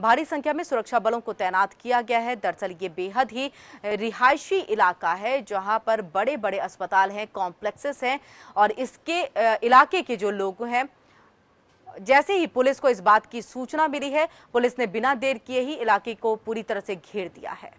भारी संख्या में सुरक्षा बलों को तैनात किया गया है दरअसल ये बेहद ही रिहायशी इलाका है जहां पर बड़े बड़े अस्पताल हैं कॉम्प्लेक्सेस हैं और इसके इलाके के जो लोग हैं जैसे ही पुलिस को इस बात की सूचना मिली है पुलिस ने बिना देर किए ही इलाके को पूरी तरह से घेर दिया है